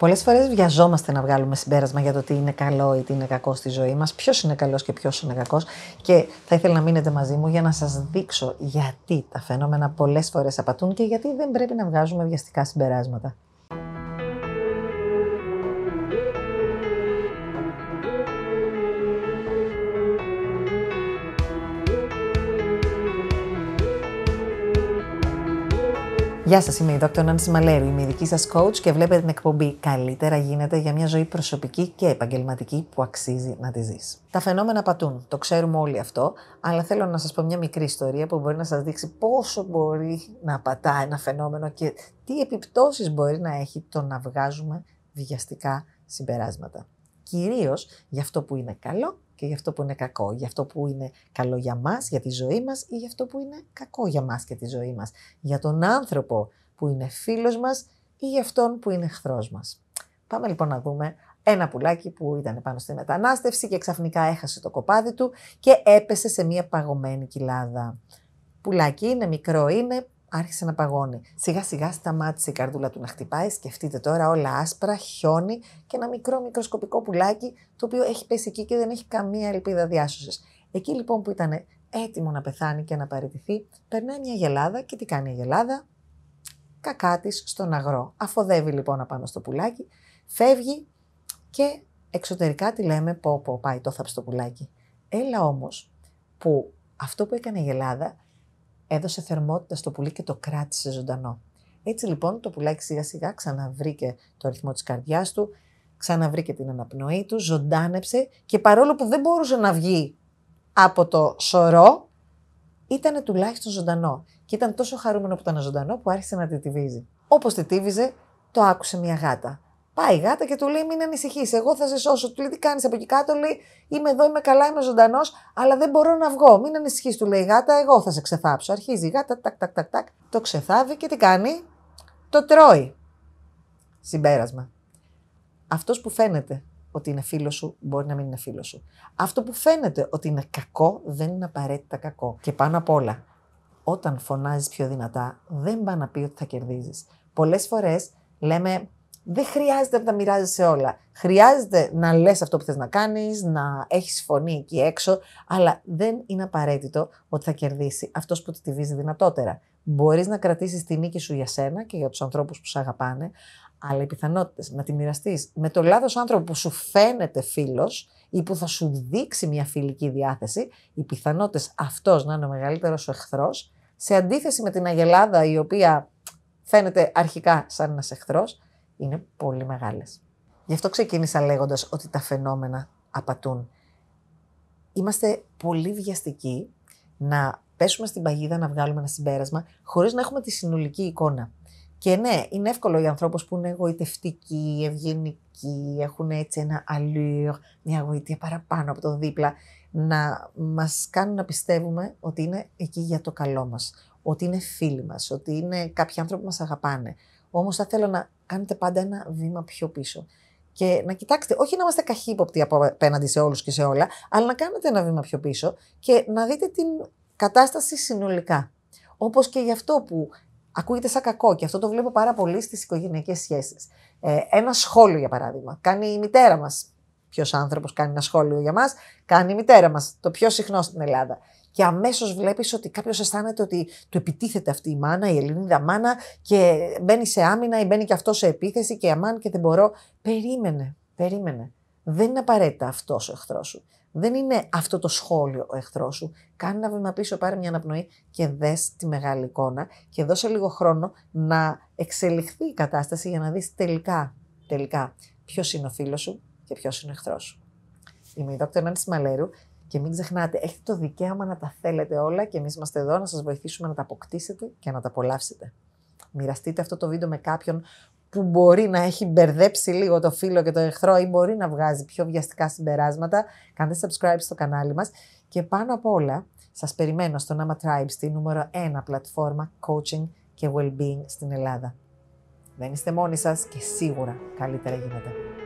Πολλές φορές βιαζόμαστε να βγάλουμε συμπέρασμα για το τι είναι καλό ή τι είναι κακό στη ζωή μας, ποιος είναι καλός και ποιος είναι κακός. Και θα ήθελα να μείνετε μαζί μου για να σας δείξω γιατί τα φαινόμενα πολλές φορές απατούν και γιατί δεν πρέπει να βγάζουμε βιαστικά συμπεράσματα. Γεια σας, είμαι η Δόκτωρ Νάνση Μαλέρου, είμαι η δική σας coach και βλέπετε την εκπομπή «Καλύτερα γίνεται» για μια ζωή προσωπική και επαγγελματική που αξίζει να τη ζεις. Τα φαινόμενα πατούν, το ξέρουμε όλοι αυτό, αλλά θέλω να σας πω μια μικρή ιστορία που μπορεί να σας δείξει πόσο μπορεί να πατά ένα φαινόμενο και τι επιπτώσεις μπορεί να έχει το να βγάζουμε βιαστικά συμπεράσματα κυρίως για αυτό που είναι καλό και για αυτό που είναι κακό, για αυτό που είναι καλό για μας, για τη ζωή μας ή για αυτό που είναι κακό για μας και τη ζωή μας, για τον άνθρωπο που είναι φίλος μας ή για αυτόν που είναι εχθρός μας. Πάμε λοιπόν να δούμε ένα πουλάκι που ήταν πάνω στη μετανάστευση και ξαφνικά έχασε το κοπάδι του και έπεσε σε μια παγωμένη κοιλάδα. Πουλάκι είναι, μικρό είναι, άρχισε να παγώνει. Σιγά σιγά σταμάτησε η καρδούλα του να χτυπάει. Σκεφτείτε τώρα όλα άσπρα, χιόνι και ένα μικρό μικροσκοπικό πουλάκι το οποίο έχει πέσει εκεί και δεν έχει καμία ελπίδα διάσωσης. Εκεί λοιπόν που ήταν έτοιμο να πεθάνει και να παραιτηθεί, περνάει μια γελάδα και τι κάνει η γελάδα. Κακά της στον αγρό. Αφοδεύει λοιπόν απάνω στο πουλάκι, φεύγει και εξωτερικά τη λέμε πω πω πάει το θαψ το πουλάκι. Έλα όμως που αυτό που έκανε η γελάδα έδωσε θερμότητα στο πουλί και το κράτησε ζωντανό. Έτσι λοιπόν το πουλάκι σιγά σιγά ξαναβρήκε το αριθμό της καρδιάς του, ξαναβρήκε την αναπνοή του, ζωντάνεψε και παρόλο που δεν μπορούσε να βγει από το σωρό, ήταν τουλάχιστον ζωντανό. Και ήταν τόσο χαρούμενο που ήταν ζωντανό που άρχισε να τη τυβίζει. Όπως τύβιζε, το άκουσε μια γάτα. Πάει η γάτα και του λέει: Μην ανησυχείς, εγώ θα σε σώσω. Του λέει: Τι κάνεις από εκεί κάτω, λέει: Είμαι εδώ, είμαι καλά, είμαι ζωντανός, αλλά δεν μπορώ να βγω. Μην ανησυχείς, του λέει η γάτα, εγώ θα σε ξεθάψω. Αρχίζει η γάτα, τάκ, τάκ, τάκ, τάκ. Το ξεθάβει και τι κάνει, το τρώει. Συμπέρασμα. Αυτός που φαίνεται ότι είναι φίλος σου μπορεί να μην είναι φίλος σου. Αυτό που φαίνεται ότι είναι κακό δεν είναι απαραίτητα κακό. Και πάνω απ' όλα, όταν φωνάζεις πιο δυνατά, δεν πάει να πει ότι θα κερδίζεις. Πολλές φορές λέμε δεν χρειάζεται να τα μοιράζεσαι όλα. Χρειάζεται να λες αυτό που θες να κάνεις, να έχεις φωνή εκεί έξω, αλλά δεν είναι απαραίτητο ότι θα κερδίσει αυτός που τη βίζει δυνατότερα. Μπορείς να κρατήσεις τη νίκη σου για σένα και για τους ανθρώπους που σε αγαπάνε, αλλά οι πιθανότητες να τη μοιραστείς με το λάθος άνθρωπο που σου φαίνεται φίλος ή που θα σου δείξει μια φιλική διάθεση, οι πιθανότητες αυτός να είναι ο μεγαλύτερος σου εχθρός, σε αντίθεση με την αγελάδα η οποία φαίνεται αρχικά σαν ένας εχθρός είναι πολύ μεγάλες. Γι' αυτό ξεκίνησα λέγοντας ότι τα φαινόμενα απατούν. Είμαστε πολύ βιαστικοί να πέσουμε στην παγίδα να βγάλουμε ένα συμπέρασμα χωρίς να έχουμε τη συνολική εικόνα. Και ναι, είναι εύκολο οι ανθρώπους που είναι εγωιτευτικοί, ευγενικοί, έχουν έτσι ένα αλλιώ, μια γοητεία παραπάνω από τον δίπλα, να μας κάνουν να πιστεύουμε ότι είναι εκεί για το καλό μας ότι είναι φίλοι μας, ότι είναι κάποιοι άνθρωποι που μας αγαπάνε. Όμως θα θέλω να κάνετε πάντα ένα βήμα πιο πίσω. Και να κοιτάξετε, όχι να είμαστε καχύποπτοι απέναντι σε όλους και σε όλα, αλλά να κάνετε ένα βήμα πιο πίσω και να δείτε την κατάσταση συνολικά. Όπως και γι' αυτό που ακούγεται σαν κακό και αυτό το βλέπω πάρα πολύ στις οικογενειακές σχέσεις. Ε, ένα σχόλιο για παράδειγμα, κάνει η μητέρα μας. Ποιος άνθρωπος κάνει ένα σχόλιο για μας, κάνει η μητέρα μας. Το πιο συχνό στην Ελλάδα και αμέσως βλέπεις ότι κάποιος αισθάνεται ότι του επιτίθεται αυτή η μάνα, η Ελληνίδα μάνα, και μπαίνει σε άμυνα ή μπαίνει και αυτός σε επίθεση και αμάν και δεν μπορώ. Περίμενε, περίμενε. Δεν είναι απαραίτητα αυτός ο εχθρός σου. Δεν είναι αυτό το σχόλιο ο εχθρός σου. Κάνε ένα βήμα πίσω, πάρε μια αναπνοή και δες τη μεγάλη εικόνα και δώσε λίγο χρόνο να εξελιχθεί η κατάσταση για να δεις τελικά, τελικά ποιος είναι ο φίλος σου και ποιος είναι ο εχθρός σου. Είμαι η Δόκτωρ Νάντση Μαλέρου και μην ξεχνάτε, έχετε το δικαίωμα να τα θέλετε όλα και εμείς είμαστε εδώ να σας βοηθήσουμε να τα αποκτήσετε και να τα απολαύσετε. Μοιραστείτε αυτό το βίντεο με κάποιον που μπορεί να έχει μπερδέψει λίγο το φίλο και το εχθρό ή μπορεί να βγάζει πιο βιαστικά συμπεράσματα. Κάντε subscribe στο κανάλι μας και πάνω απ' όλα σας περιμένω στο Nama Tribe, στη νούμερο 1 πλατφόρμα coaching και well-being στην Ελλάδα. Δεν είστε μόνοι σας και σίγουρα καλύτερα γίνεται.